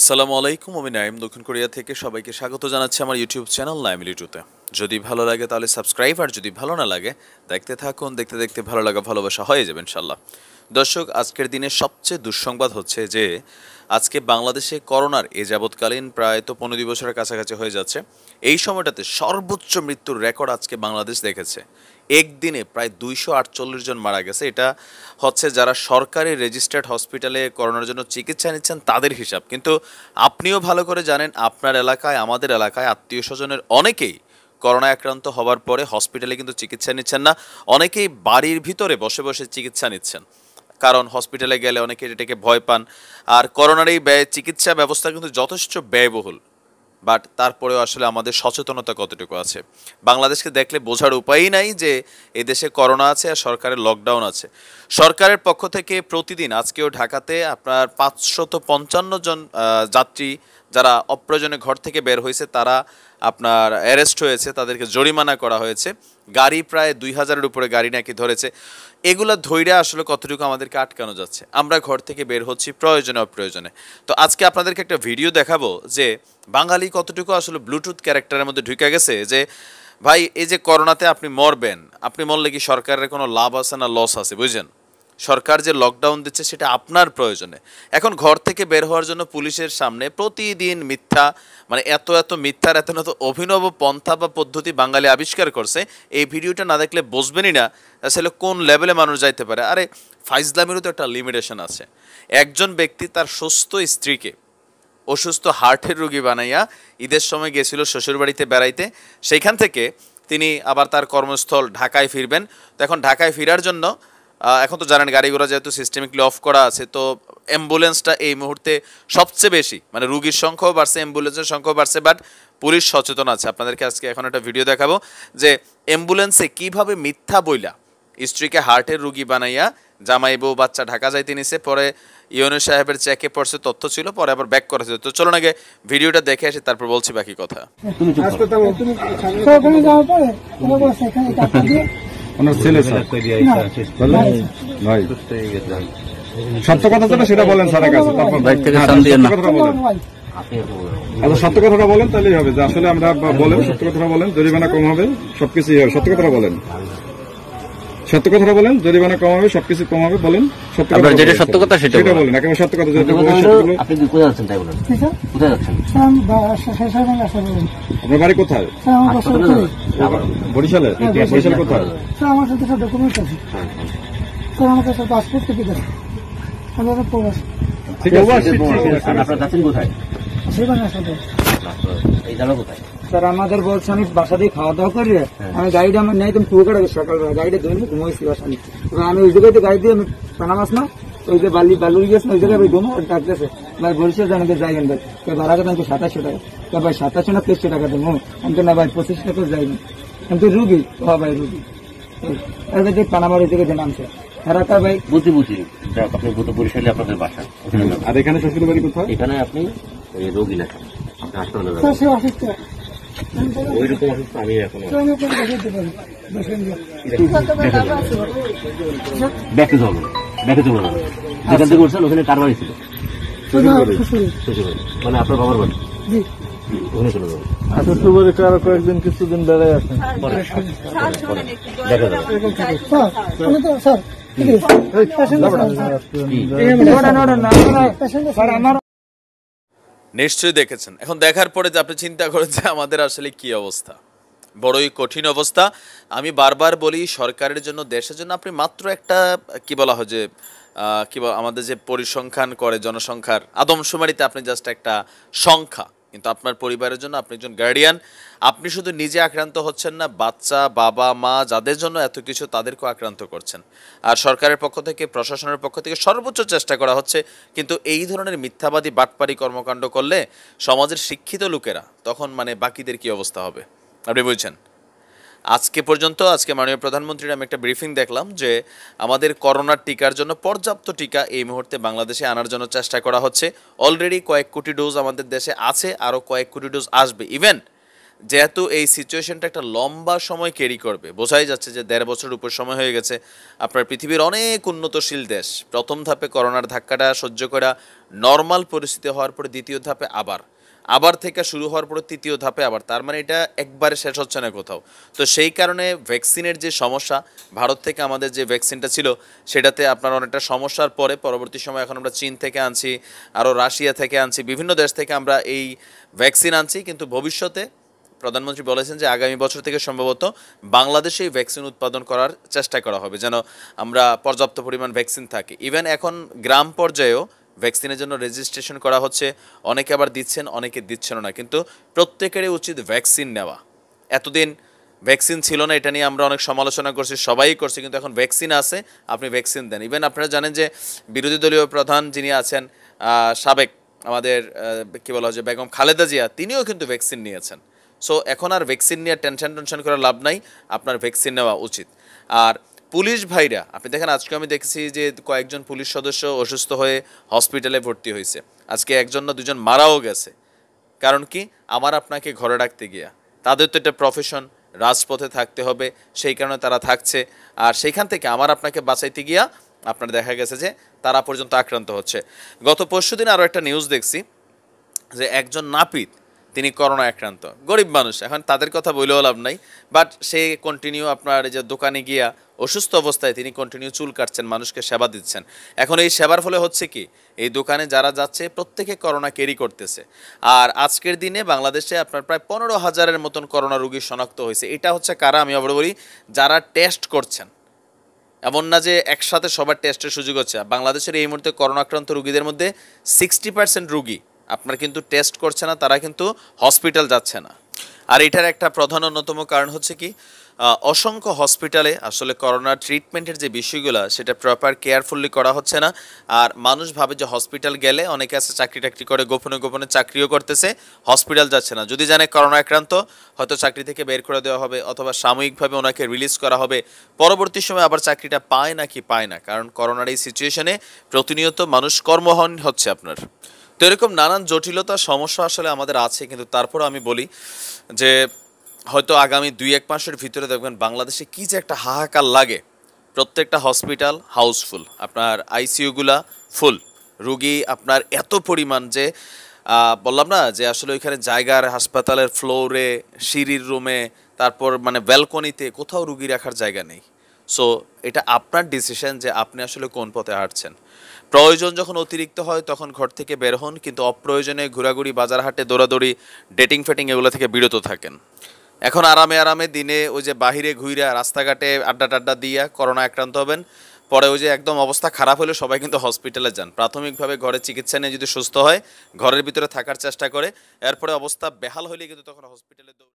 আসসালামু আলাইকুম আমি নাইম দক্ষিণ কোরিয়া থেকে সবাইকে স্বাগত জানাচ্ছি আমার ইউটিউব চ্যানেল নাইম লিটুতে যদি ভালো লাগে তাহলে সাবস্ক্রাইব আর যদি ভালো না লাগে দেখতে থাকুন দেখতে দেখতে ভালো লাগা ভালোবাসা হয়ে যাবে ইনশাল্লাহ দর্শক আজকের দিনে সবচেয়ে দুঃসংবাদ হচ্ছে যে আজকে বাংলাদেশে করোনার এ যাবৎকালীন প্রায় তো পনেরো বছরের কাছাকাছি হয়ে যাচ্ছে এই সময়টাতে সর্বোচ্চ মৃত্যুর রেকর্ড আজকে বাংলাদেশ দেখেছে একদিনে প্রায় দুইশো আটচল্লিশ জন মারা গেছে এটা হচ্ছে যারা সরকারি রেজিস্টার্ড হসপিটালে করোনার জন্য চিকিৎসা নিচ্ছেন তাদের হিসাব কিন্তু আপনিও ভালো করে জানেন আপনার এলাকায় আমাদের এলাকায় আত্মীয় স্বজনের অনেকেই করোনা আক্রান্ত হওয়ার পরে হসপিটালে কিন্তু চিকিৎসা নিচ্ছেন না অনেকেই বাড়ির ভিতরে বসে বসে চিকিৎসা নিচ্ছেন কারণ হসপিটালে গেলে অনেকে এটাকে ভয় পান আর করোনার এই ব্যয় চিকিৎসা ব্যবস্থা কিন্তু যথেষ্ট ব্যয়বহুল বাট তারপরেও আসলে আমাদের সচেতনতা কতটুকু আছে বাংলাদেশকে দেখলে বোঝার উপায়ই নাই যে এদেশে করোনা আছে আর সরকারের লকডাউন আছে সরকারের পক্ষ থেকে প্রতিদিন আজকেও ঢাকাতে আপনার পাঁচশত পঞ্চান্ন জন যাত্রী যারা অপ্রয়োজনে ঘর থেকে বের হয়েছে তারা আপনার অ্যারেস্ট হয়েছে তাদেরকে জরিমানা করা হয়েছে গাড়ি প্রায় দুই হাজারের উপরে গাড়ি নাকি ধরেছে এগুলো ধৈর্য আসলে কতটুকু আমাদেরকে আটকানো যাচ্ছে আমরা ঘর থেকে বের হচ্ছি প্রয়োজনে অপ্রয়োজনে তো আজকে আপনাদেরকে একটা ভিডিও দেখাবো যে বাঙালি কতটুকু আসলে ব্লুটুথ ক্যারেক্টারের মধ্যে ঢুকে গেছে যে ভাই এই যে করোনাতে আপনি মরবেন আপনি মরলে কি সরকারের কোনো লাভ আছে না লস আছে বুঝলেন সরকার যে লকডাউন দিচ্ছে সেটা আপনার প্রয়োজনে এখন ঘর থেকে বের হওয়ার জন্য পুলিশের সামনে প্রতিদিন মিথ্যা মানে এত এত মিথ্যার এত এত অভিনব পন্থা বা পদ্ধতি বাঙালি আবিষ্কার করছে এই ভিডিওটা না দেখলে বসবেনই না আসলে কোন লেভেলে মানুষ যাইতে পারে আরে ফাইজলামেরও তো একটা লিমিটেশন আছে একজন ব্যক্তি তার সুস্থ স্ত্রীকে অসুস্থ হার্টের রোগী বানাইয়া ঈদের সময় গেছিল শ্বশুরবাড়িতে বেড়াইতে সেইখান থেকে তিনি আবার তার কর্মস্থল ঢাকায় ফিরবেন তো এখন ঢাকায় ফেরার জন্য এখন তো জানেন গাড়িগুলো যেহেতু সিস্টেমিকলি অফ করা আছে তো অ্যাম্বুলেন্সটা এই মুহূর্তে সবচেয়ে বেশি মানে রুগীর সংখ্যাও বাড়ছে অ্যাম্বুলেন্সের সংখ্যাও বাড়ছে বাট পুলিশ সচেতন আছে আপনাদেরকে আজকে এখন একটা ভিডিও দেখাবো যে অ্যাম্বুলেন্সে কিভাবে মিথ্যা বইলা স্ত্রীকে হার্টের রুগী বানাইয়া জামাই বউ বাচ্চা ঢাকা যাইতে নিছে পরে ইউনি সাহেবের চেকে পড়ছে তথ্য ছিল পরে আবার ব্যাক করা তো চলুন আগে ভিডিওটা দেখে আসি তারপর বলছি বাকি কথা ওনার ছেলে স্যার ভাই সত্য কথা যেটা সেটা বলেন স্যারের কাছে তারপর বাইক থেকে হ্যাঁ, বলেন আচ্ছা সত্য কথাটা বলেন তাহলেই হবে আসলে আমরা বলেন সত্য কথাটা বলেন জরিমানা কম হবে সবকিছুই হবে সত্য কথাটা বলেন সত্য কথা বলেন জরিমানা কমাবে সবকিছু কমাবে বলেন সত্য কথা যেটা সত্য কথা সেটা সেটা বলেন একেবারে সত্য কথা যেটা বলেন আপনি কোথায় যাচ্ছেন তাই বলেন কোথায় যাচ্ছেন আপনার বাড়ি কোথায় বরিশালে আচ্ছা, বরিশাল কোথায় হ্যাঁ, আমার সাথে সব ডকুমেন্ট আছে স্যার আমার কাছে পাসপোর্ট টিকিট আছে আমি প্রবাস ঠিক আছে আপনার যাচ্ছেন কোথায় সেই বাংলা আচ্ছা, এই জানা কোথায় স্যার আমাদের বলছে আমি বাসা দিয়ে খাওয়া দাওয়া করি হ্যাঁ। আমি গাড়িটা আমার নেই তুমি পুকুর সকালবেলা গাড়িটা ধরে ঘুমাইছি বাসা নিয়ে আমি ওই জায়গায় গাড়ি দিয়ে আমি টানা মাস না ওই যে বালি বালুর গেছে ওই জায়গায় ওই ঘুমো ডাকতেছে ভাই বলছে যে আমাকে যাই ভাই তো ভাড়া কথা আমাকে সাতাশশো টাকা তো ভাই সাতাশশো না তেইশশো টাকা দেবো আমি তো না ভাই পঁচিশ টাকা যাইনি আমি তো রুগী তো ভাই রুগী এবার যে পানামার ওই জায়গায় নামছে ভাই বুঝি বুঝি আপনার আপনাদের বাসা আর এখানে শ্বশুর বাড়ি কোথায় এখানে আপনি রোগী লেখা ওই রকম অসুস্থ আমি এখন ব্যাকে চলো ব্যাকে চলে যাবে যেখান থেকে উঠছেন ওখানে কার ছিল মানে আপনার বাবার বাড়ি ওখানে চলে যাবে শ্বশুরবাড়ি কারো কয়েকদিন কিছুদিন বেড়ায় আসেন নিশ্চয়ই দেখেছেন এখন দেখার পরে যে আপনি চিন্তা করেন যে আমাদের আসলে কি অবস্থা বড়ই কঠিন অবস্থা আমি বারবার বলি সরকারের জন্য দেশের জন্য আপনি মাত্র একটা কি বলা হয় যে কি আমাদের যে পরিসংখ্যান করে জনসংখ্যার আদমশুমারিতে আপনি জাস্ট একটা সংখ্যা কিন্তু আপনার পরিবারের জন্য আপনি একজন গার্ডিয়ান আপনি শুধু নিজে আক্রান্ত হচ্ছেন না বাচ্চা বাবা মা যাদের জন্য এত কিছু তাদেরকেও আক্রান্ত করছেন আর সরকারের পক্ষ থেকে প্রশাসনের পক্ষ থেকে সর্বোচ্চ চেষ্টা করা হচ্ছে কিন্তু এই ধরনের মিথ্যাবাদী বাটপারি কর্মকাণ্ড করলে সমাজের শিক্ষিত লোকেরা তখন মানে বাকিদের কি অবস্থা হবে আপনি বুঝছেন আজকে পর্যন্ত আজকে মাননীয় প্রধানমন্ত্রীর আমি একটা ব্রিফিং দেখলাম যে আমাদের করোনার টিকার জন্য পর্যাপ্ত টিকা এই মুহূর্তে বাংলাদেশে আনার জন্য চেষ্টা করা হচ্ছে অলরেডি কয়েক কোটি ডোজ আমাদের দেশে আছে আরও কয়েক কোটি ডোজ আসবে ইভেন যেহেতু এই সিচুয়েশনটা একটা লম্বা সময় ক্যারি করবে বোঝাই যাচ্ছে যে দেড় বছর উপর সময় হয়ে গেছে আপনার পৃথিবীর অনেক উন্নতশীল দেশ প্রথম ধাপে করোনার ধাক্কাটা সহ্য করা নর্মাল পরিস্থিতি হওয়ার পরে দ্বিতীয় ধাপে আবার আবার থেকে শুরু হওয়ার পরে তৃতীয় ধাপে আবার তার মানে এটা একবারে শেষ হচ্ছে না কোথাও তো সেই কারণে ভ্যাকসিনের যে সমস্যা ভারত থেকে আমাদের যে ভ্যাকসিনটা ছিল সেটাতে আপনার অনেকটা সমস্যার পরে পরবর্তী সময় এখন আমরা চীন থেকে আনছি আরও রাশিয়া থেকে আনছি বিভিন্ন দেশ থেকে আমরা এই ভ্যাকসিন আনছি কিন্তু ভবিষ্যতে প্রধানমন্ত্রী বলেছেন যে আগামী বছর থেকে সম্ভবত বাংলাদেশে ভ্যাকসিন উৎপাদন করার চেষ্টা করা হবে যেন আমরা পর্যাপ্ত পরিমাণ ভ্যাকসিন থাকে ইভেন এখন গ্রাম পর্যায়েও ভ্যাকসিনের জন্য রেজিস্ট্রেশন করা হচ্ছে অনেকে আবার দিচ্ছেন অনেকে দিচ্ছেন না কিন্তু প্রত্যেকেরই উচিত ভ্যাকসিন নেওয়া এতদিন ভ্যাকসিন ছিল না এটা নিয়ে আমরা অনেক সমালোচনা করছি সবাই করছি কিন্তু এখন ভ্যাকসিন আছে আপনি ভ্যাকসিন দেন ইভেন আপনারা জানেন যে বিরোধী দলীয় প্রধান যিনি আছেন সাবেক আমাদের কী বলা হচ্ছে বেগম খালেদা জিয়া তিনিও কিন্তু ভ্যাকসিন নিয়েছেন সো এখন আর ভ্যাকসিন নিয়ে টেনশন টেনশন করার লাভ নাই আপনার ভ্যাকসিন নেওয়া উচিত আর পুলিশ ভাইরা আপনি দেখেন আজকে আমি দেখেছি যে কয়েকজন পুলিশ সদস্য অসুস্থ হয়ে হসপিটালে ভর্তি হয়েছে আজকে একজন না দুজন মারাও গেছে কারণ কি আমার আপনাকে ঘরে ডাকতে গিয়া তাদের তো এটা প্রফেশন রাজপথে থাকতে হবে সেই কারণে তারা থাকছে আর সেইখান থেকে আমার আপনাকে বাঁচাইতে গিয়া আপনার দেখা গেছে যে তারা পর্যন্ত আক্রান্ত হচ্ছে গত পরশু দিন আরও একটা নিউজ দেখছি যে একজন নাপিত তিনি করোনা আক্রান্ত গরিব মানুষ এখন তাদের কথা বলেও লাভ নাই বাট সে কন্টিনিউ আপনার যে দোকানে গিয়া অসুস্থ অবস্থায় তিনি কন্টিনিউ চুল কাটছেন মানুষকে সেবা দিচ্ছেন এখন এই সেবার ফলে হচ্ছে কি এই দোকানে যারা যাচ্ছে প্রত্যেকে করোনা ক্যারি করতেছে আর আজকের দিনে বাংলাদেশে আপনার প্রায় পনেরো হাজারের মতন করোনা রুগী শনাক্ত হয়েছে এটা হচ্ছে কারা আমি আবার বলি যারা টেস্ট করছেন এমন না যে একসাথে সবার টেস্টের সুযোগ হচ্ছে বাংলাদেশের এই মুহূর্তে করোনা আক্রান্ত রুগীদের মধ্যে সিক্সটি পার্সেন্ট রুগী আপনার কিন্তু টেস্ট করছে না তারা কিন্তু হসপিটাল যাচ্ছে না আর এটার একটা প্রধান অন্যতম কারণ হচ্ছে কি অসংখ্য হসপিটালে আসলে করোনা ট্রিটমেন্টের যে বিষয়গুলো সেটা প্রপার কেয়ারফুললি করা হচ্ছে না আর মানুষ ভাবে যে হসপিটাল গেলে অনেকে আছে চাকরি টাকরি করে গোপনে গোপনে চাকরিও করতেছে হসপিটাল যাচ্ছে না যদি জানে করোনা আক্রান্ত হয়তো চাকরি থেকে বের করে দেওয়া হবে অথবা সাময়িকভাবে ওনাকে রিলিজ করা হবে পরবর্তী সময় আবার চাকরিটা পায় নাকি পায় না কারণ করোনার এই সিচুয়েশনে প্রতিনিয়ত মানুষ কর্মহীন হচ্ছে আপনার তো এরকম নানান জটিলতা সমস্যা আসলে আমাদের আছে কিন্তু তারপর আমি বলি যে হয়তো আগামী দুই এক মাসের ভিতরে দেখবেন বাংলাদেশে কী যে একটা হাহাকার লাগে প্রত্যেকটা হসপিটাল হাউসফুল আপনার আইসিইউগুলা ফুল রুগী আপনার এত পরিমাণ যে বললাম না যে আসলে ওইখানে জায়গার হাসপাতালের ফ্লোরে সিঁড়ির রুমে তারপর মানে ব্যালকনিতে কোথাও রুগী রাখার জায়গা নেই সো এটা আপনার ডিসিশন যে আপনি আসলে কোন পথে হাঁটছেন প্রয়োজন যখন অতিরিক্ত হয় তখন ঘর থেকে বের হন কিন্তু অপ্রয়োজনে ঘোরাঘুরি বাজার হাটে দৌড়াদৌড়ি ডেটিং ফেটিং এগুলো থেকে বিরত থাকেন এখন আরামে আরামে দিনে ওই যে বাহিরে ঘুইরা রাস্তাঘাটে আড্ডা টাড্ডা দিয়া করোনা আক্রান্ত হবেন পরে ওই যে একদম অবস্থা খারাপ হলে সবাই কিন্তু হসপিটালে যান প্রাথমিকভাবে ঘরে চিকিৎসা নিয়ে যদি সুস্থ হয় ঘরের ভিতরে থাকার চেষ্টা করে এরপরে অবস্থা বেহাল হলে কিন্তু তখন হসপিটালে